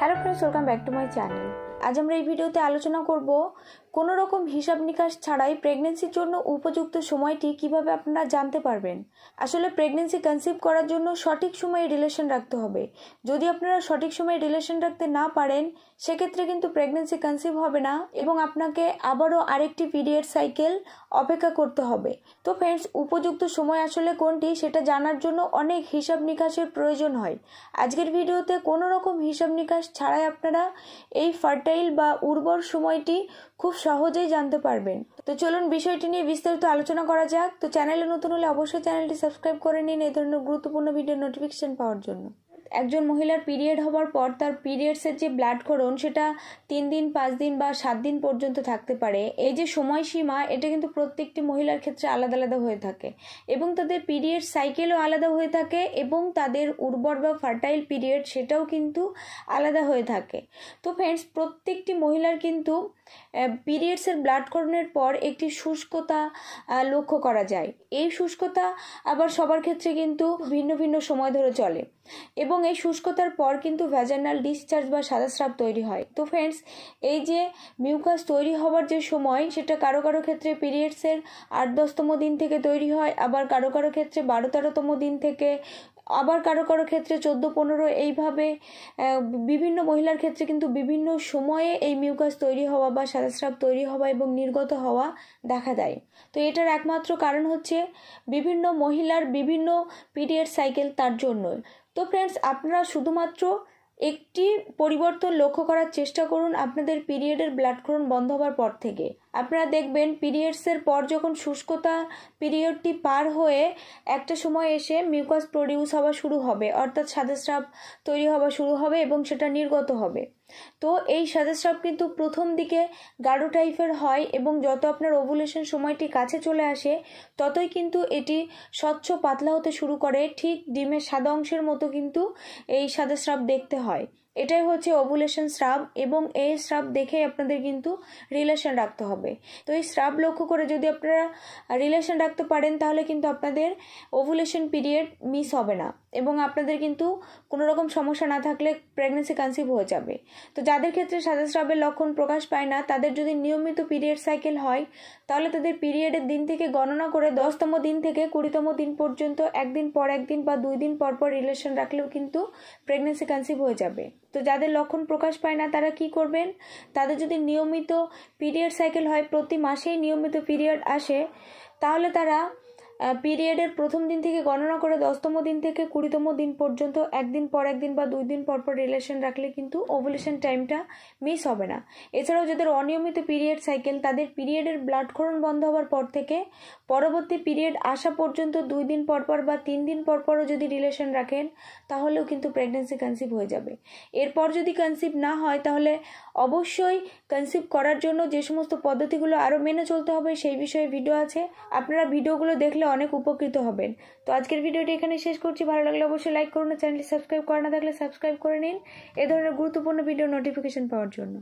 hello friends welcome back to my channel আজ আমরা এই ভিডিওতে আলোচনা করব কোনো রকম হিসাব নিকাশ ছাড়াই প্রেগনেন্সির জন্য উপযুক্ত সময়টি কিভাবে আপনারা জানতে পারবেন আসলে প্রেগনেন্সি কনসিভ করার জন্য সঠিক সময়ে রিলেশন রাখতে হবে যদি আপনারা সঠিক সময়ে রিলেশন রাখতে না পারেন সেক্ষেত্রে কিন্তু প্রেগনেন্সি কনসিভ হবে না এবং আপনাকে আবারও আরেকটি পিরিয়ড সাইকেল অপেক্ষা করতে হবে তো ফ্রেন্ডস উপযুক্ত সময় আসলে কোনটি সেটা জানার জন্য অনেক হিসাব নিকাশের প্রয়োজন হয় আজকের ভিডিওতে কোনো রকম হিসাব নিকাশ ছাড়াই আপনারা এই ফার্টাইল বা উর্বর সময়টি খুব সহজেই জানতে পারবেন তো চলুন বিষয়টি নিয়ে বিস্তারিত আলোচনা করা যাক তো চ্যানেলে নতুন হলে অবশ্যই চ্যানেলটি সাবস্ক্রাইব করে নিন এই ধরনের গুরুত্বপূর্ণ ভিডিও নোটিফিকেশন পাওয়ার জন্য একজন মহিলার পিরিয়ড হওয়ার পর তার পিরিয়ডসের যে ব্লাড ক্ষরণ সেটা তিন দিন পাঁচ দিন বা সাত দিন পর্যন্ত থাকতে পারে এই যে সময়সীমা এটা কিন্তু প্রত্যেকটি মহিলার ক্ষেত্রে আলাদা আলাদা হয়ে থাকে এবং তাদের পিরিয়ড সাইকেলও আলাদা হয়ে থাকে এবং তাদের উর্বর বা ফার্টাইল পিরিয়ড সেটাও কিন্তু আলাদা হয়ে থাকে তো ফ্রেন্ডস প্রত্যেকটি মহিলার কিন্তু পিরিয়ডসের ব্লাড করণের পর একটি শুষ্কতা লক্ষ্য করা যায় এই শুষ্কতা আবার সবার ক্ষেত্রে কিন্তু ভিন্ন ভিন্ন সময় ধরে চলে এবং এই শুষ্কতার পর কিন্তু ভ্যাজানাল ডিসচার্জ বা সাদা স্রাব তৈরি হয় তো ফ্রেন্ডস এই যে মিউকাস তৈরি হওয়ার যে সময় সেটা কারো কারো ক্ষেত্রে পিরিয়ডসের আট দশতম দিন থেকে তৈরি হয় আবার কারো কারো ক্ষেত্রে বারো তেরোতম দিন থেকে আবার কারো কারো ক্ষেত্রে চোদ্দো পনেরো এইভাবে বিভিন্ন মহিলার ক্ষেত্রে কিন্তু বিভিন্ন সময়ে এই মিউকাস তৈরি হওয়া বা সাদাস্রাব তৈরি হওয়া এবং নির্গত হওয়া দেখা দেয় তো এটার একমাত্র কারণ হচ্ছে বিভিন্ন মহিলার বিভিন্ন পিরিয়ড সাইকেল তার জন্য তো ফ্রেন্ডস আপনারা শুধুমাত্র একটি পরিবর্তন লক্ষ্য করার চেষ্টা করুন আপনাদের পিরিয়ডের ব্লাডক্রণ বন্ধ হওয়ার পর থেকে আপনারা দেখবেন পিরিয়ডসের পর যখন শুষ্কতা পিরিয়ডটি পার হয়ে একটা সময় এসে মিউকাস প্রডিউস হওয়া শুরু হবে অর্থাৎ সাদা তৈরি হওয়া শুরু হবে এবং সেটা নির্গত হবে তো এই সাজেস্রাব কিন্তু প্রথম দিকে গাঢ় টাইপের হয় এবং যত আপনার ওভুলেশন সময়টি কাছে চলে আসে ততই কিন্তু এটি স্বচ্ছ পাতলা হতে শুরু করে ঠিক ডিমের সাদা অংশের মতো কিন্তু এই সাদাস্রাব দেখতে হয় এটাই হচ্ছে অভুলেশন স্রাব এবং এই স্রাব দেখে আপনাদের কিন্তু রিলেশন রাখতে হবে তো এই স্রাব লক্ষ্য করে যদি আপনারা রিলেশন রাখতে পারেন তাহলে কিন্তু আপনাদের ওভুলেশন পিরিয়ড মিস হবে না এবং আপনাদের কিন্তু কোনো রকম সমস্যা না থাকলে প্রেগনেন্সি কনসিভ হয়ে যাবে তো যাদের ক্ষেত্রে সাদা স্রাবের লক্ষণ প্রকাশ পায় না তাদের যদি নিয়মিত পিরিয়ড সাইকেল হয় তাহলে তাদের পিরিয়ডের দিন থেকে গণনা করে দশতম দিন থেকে কুড়িতম দিন পর্যন্ত একদিন পর একদিন বা দুই দিন পর পর রিলেশন রাখলেও কিন্তু প্রেগনেন্সি কনসিভ হয়ে যাবে তো যাদের লক্ষণ প্রকাশ পায় না তারা কি করবেন তাদের যদি নিয়মিত পিরিয়ড সাইকেল হয় প্রতি মাসেই নিয়মিত পিরিয়ড আসে তাহলে তারা পিরিয়ডের প্রথম দিন থেকে গণনা করে দশতম দিন থেকে কুড়িতম দিন পর্যন্ত একদিন পর একদিন বা দুই দিন পর পর রিলেশন রাখলে কিন্তু ওভুলেশন টাইমটা মিস হবে না এছাড়াও যাদের অনিয়মিত পিরিয়ড সাইকেল তাদের পিরিয়ডের ব্লাডক্ষরণ বন্ধ হওয়ার পর থেকে পরবর্তী পিরিয়ড আসা পর্যন্ত দুই দিন পর পর বা তিন দিন পর পরও যদি রিলেশন রাখেন তাহলেও কিন্তু প্রেগনেন্সি কনসিভ হয়ে যাবে এরপর যদি কনসিভ না হয় তাহলে অবশ্যই কনসিভ করার জন্য যে সমস্ত পদ্ধতিগুলো আরও মেনে চলতে হবে সেই বিষয়ে ভিডিও আছে আপনারা ভিডিওগুলো দেখলে অনেক উপকৃত হবেন তো আজকের ভিডিওটি এখানে শেষ করছি ভালো লাগলে অবশ্যই লাইক করুন চ্যানেলটি সাবস্ক্রাইব করা না থাকলে সাবস্ক্রাইব করে নিন এ ধরনের গুরুত্বপূর্ণ ভিডিও নোটিফিকেশন পাওয়ার জন্য